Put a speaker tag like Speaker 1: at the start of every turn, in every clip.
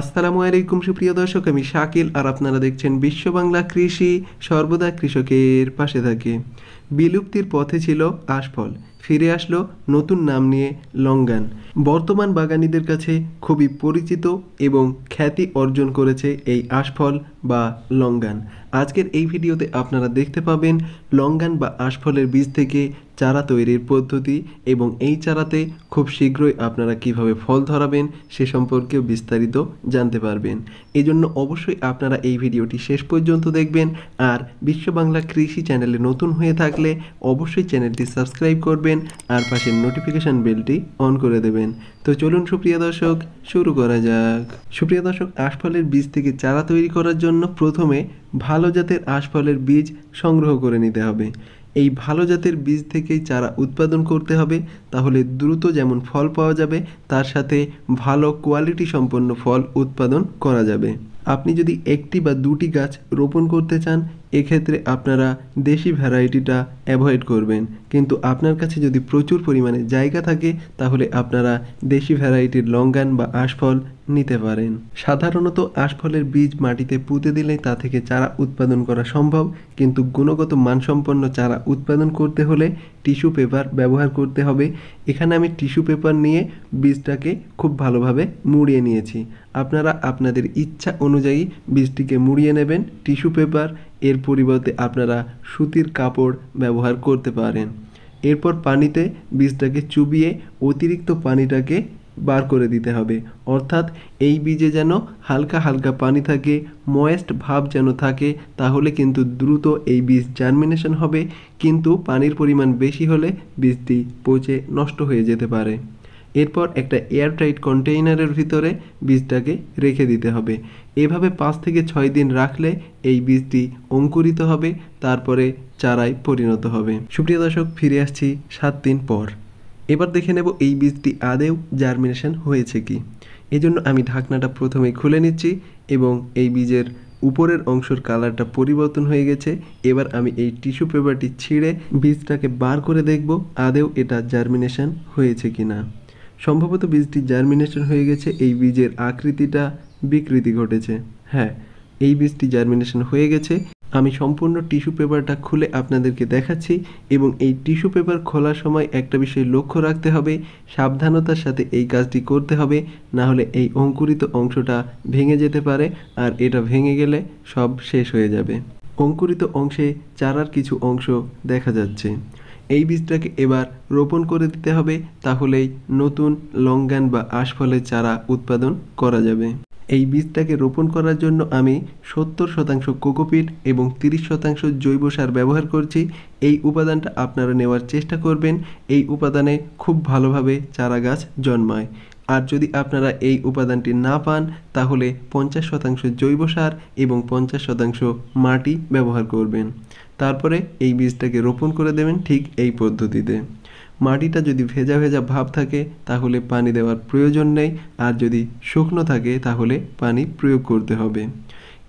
Speaker 1: আসসালামু আলাইকুম সুপ্রিয় দর্শক আমি শাকিল আর আপনারা দেখছেন বিশ্ব বাংলা কৃষি সর্বদা কৃষকের পাশে থাকে বিলুপ্তির পথে ছিল আশফল ফিরে আসলো নতুন নাম নিয়ে লঙ্গান বর্তমান বাগানীদের কাছে খুবই পরিচিত এবং খ্যাতি অর্জন করেছে এই আশফল বা লঙ্গান আজকের এই ভিডিওতে আপনারা দেখতে পাবেন লঙ্গান বা আশফলের বীজ থেকে চারা তৈরির পদ্ধতি এবং এই চারাতে খুব শীঘ্রই আপনারা কিভাবে ফল ধরাবেন সে সম্পর্কেও বিস্তারিত জানতে পারবেন এজন্য অবশ্যই আপনারা এই ভিডিওটি শেষ পর্যন্ত দেখবেন আর বিশ্ব বাংলা কৃষি চ্যানেলে নতুন হয়ে থাকলে অবশ্যই চ্যানেলটি সাবস্ক্রাইব করবেন আর পাশের নোটিফিকেশান বেলটি অন করে দেবেন তো চলুন সুপ্রিয়া দর্শক শুরু করা যাক সুপ্রিয়া দর্শক আশফলের বীজ থেকে চারা তৈরি করার জন্য প্রথমে ভালো জাতের আশফলের বীজ সংগ্রহ করে নিতে হবে এই ভালো জাতের বীজ থেকেই চারা উৎপাদন করতে হবে তাহলে দ্রুত যেমন ফল পাওয়া যাবে তার সাথে ভালো কোয়ালিটি সম্পন্ন ফল উৎপাদন করা যাবে আপনি যদি একটি বা দুটি গাছ রোপণ করতে চান এক্ষেত্রে আপনারা দেশি ভ্যারাইটিটা অ্যাভয়েড করবেন কিন্তু আপনার কাছে যদি প্রচুর পরিমাণে জায়গা থাকে তাহলে আপনারা দেশি ভ্যারাইটির লঙ্গান বা আশফল নিতে পারেন সাধারণত আশফলের বীজ মাটিতে পুঁতে দিলেই তা থেকে চারা উৎপাদন করা সম্ভব কিন্তু গুণগত মানসম্পন্ন চারা উৎপাদন করতে হলে টিস্যু পেপার ব্যবহার করতে হবে এখানে আমি টিস্যু পেপার নিয়ে বীজটাকে খুব ভালোভাবে মুড়িয়ে নিয়েছি আপনারা আপনাদের ইচ্ছা অনুযায়ী বীজটিকে মুড়িয়ে নেবেন টিস্যু পেপার এর পরিবর্তে আপনারা সুতির কাপড় ব্যবহার করতে পারেন এরপর পানিতে বীজটাকে চুবিয়ে অতিরিক্ত পানিটাকে বার করে দিতে হবে অর্থাৎ এই বীজে যেন হালকা হালকা পানি থাকে ময়েস্ট ভাব যেন থাকে তাহলে কিন্তু দ্রুত এই বীজ জার্মিনেশন হবে কিন্তু পানির পরিমাণ বেশি হলে বীজটি পচে নষ্ট হয়ে যেতে পারে এরপর একটা এয়ারটাইট কন্টেইনারের ভিতরে বীজটাকে রেখে দিতে হবে এভাবে পাঁচ থেকে ছয় দিন রাখলে এই বীজটি অঙ্কুরিত হবে তারপরে চারায় পরিণত হবে সুপ্রিয় দর্শক ফিরে আসছি সাত দিন পর এবার দেখে নেব এই বীজটি আদেও জার্মিনেশন হয়েছে কি এজন্য আমি ঢাকনাটা প্রথমে খুলে নিচ্ছি এবং এই বীজের উপরের অংশের কালারটা পরিবর্তন হয়ে গেছে এবার আমি এই টিস্যু পেপারটি ছিঁড়ে বীজটাকে বার করে দেখব আদেও এটা জার্মিনেশন হয়েছে কি না সম্ভবত বীজটি জার্মিনেশন হয়ে গেছে এই বীজের আকৃতিটা বিকৃতি ঘটেছে হ্যাঁ এই বীজটি জার্মিনেশন হয়ে গেছে আমি সম্পূর্ণ টিস্যু পেপারটা খুলে আপনাদেরকে দেখাচ্ছি এবং এই টিস্যু পেপার খোলার সময় একটা বিষয় লক্ষ্য রাখতে হবে সাবধানতার সাথে এই কাজটি করতে হবে না হলে এই অঙ্কুরিত অংশটা ভেঙে যেতে পারে আর এটা ভেঙে গেলে সব শেষ হয়ে যাবে অঙ্কুরিত অংশে চারার কিছু অংশ দেখা যাচ্ছে এই বীজটাকে এবার রোপণ করে দিতে হবে তাহলেই নতুন লঙ্গান বা আশফলের চারা উৎপাদন করা যাবে এই বীজটাকে রোপণ করার জন্য আমি সত্তর শতাংশ কোকোপিট এবং তিরিশ শতাংশ জৈব সার ব্যবহার করছি এই উপাদানটা আপনারা নেওয়ার চেষ্টা করবেন এই উপাদানে খুব ভালোভাবে চারা গাছ জন্মায় আর যদি আপনারা এই উপাদানটি না পান তাহলে পঞ্চাশ শতাংশ জৈব সার এবং পঞ্চাশ শতাংশ মাটি ব্যবহার করবেন তারপরে এই বীজটাকে রোপণ করে দেবেন ঠিক এই পদ্ধতিতে মাটিটা যদি ভেজা ভেজা ভাব থাকে তাহলে পানি দেওয়ার প্রয়োজন নেই আর যদি শুকনো থাকে তাহলে পানি প্রয়োগ করতে হবে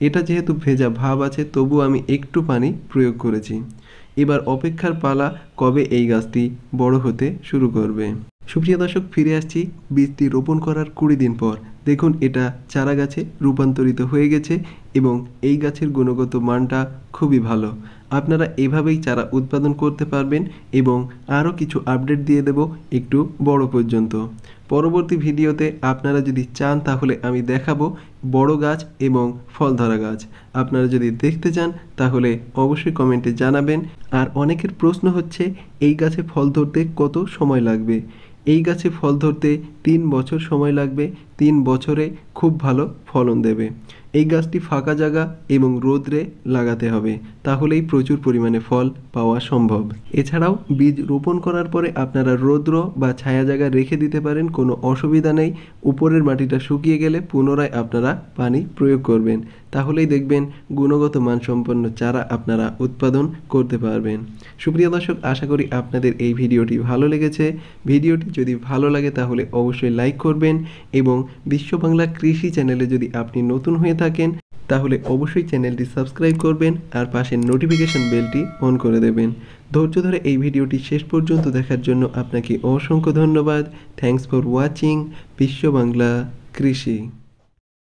Speaker 1: এটা যেহেতু ভেজা ভাব আছে তবু আমি একটু পানি প্রয়োগ করেছি এবার অপেক্ষার পালা কবে এই গাছটি বড় হতে শুরু করবে সুপ্রিয় দর্শক ফিরে আসছি বীজটি রোপণ করার কুড়ি দিন পর দেখুন এটা চারা গাছে রূপান্তরিত হয়ে গেছে এবং এই গাছের গুণগত মানটা খুবই ভালো আপনারা এভাবেই চারা উৎপাদন করতে পারবেন এবং আরও কিছু আপডেট দিয়ে দেব একটু বড় পর্যন্ত পরবর্তী ভিডিওতে আপনারা যদি চান তাহলে আমি দেখাবো বড় গাছ এবং ফল ধরা গাছ আপনারা যদি দেখতে চান তাহলে অবশ্যই কমেন্টে জানাবেন আর অনেকের প্রশ্ন হচ্ছে এই গাছে ফল ধরতে কত সময় লাগবে এই গাছে ফল ধরতে তিন বছর সময় লাগবে তিন বছরে খুব ভালো ফলন দেবে এই গাছটি ফাঁকা জায়গা এবং রোদ্রে লাগাতে হবে তাহলেই প্রচুর পরিমাণে ফল পাওয়া সম্ভব এছাড়াও বীজ রোপণ করার পরে আপনারা রৌদ্র বা ছায়া জায়গা রেখে দিতে পারেন কোনো অসুবিধা নেই উপরের মাটিটা শুকিয়ে গেলে পুনরায় আপনারা পানি প্রয়োগ করবেন তাহলেই দেখবেন গুণগত মানসম্পন্ন চারা আপনারা উৎপাদন করতে পারবেন সুপ্রিয় দর্শক আশা করি আপনাদের এই ভিডিওটি ভালো লেগেছে ভিডিওটি যদি ভালো লাগে তাহলে অবশ্যই লাইক করবেন এবং বিশ্ব বাংলা কৃষি চ্যানেলে যদি আপনি নতুন হয়ে থাকেন তাহলে অবশ্যই চ্যানেলটি সাবস্ক্রাইব করবেন আর পাশের নোটিফিকেশন বেলটি অন করে দেবেন ধৈর্য ধরে এই ভিডিওটি শেষ পর্যন্ত দেখার জন্য আপনাকে অসংখ্য ধন্যবাদ থ্যাংকস ফর ওয়াচিং বিশ্ব বাংলা কৃষি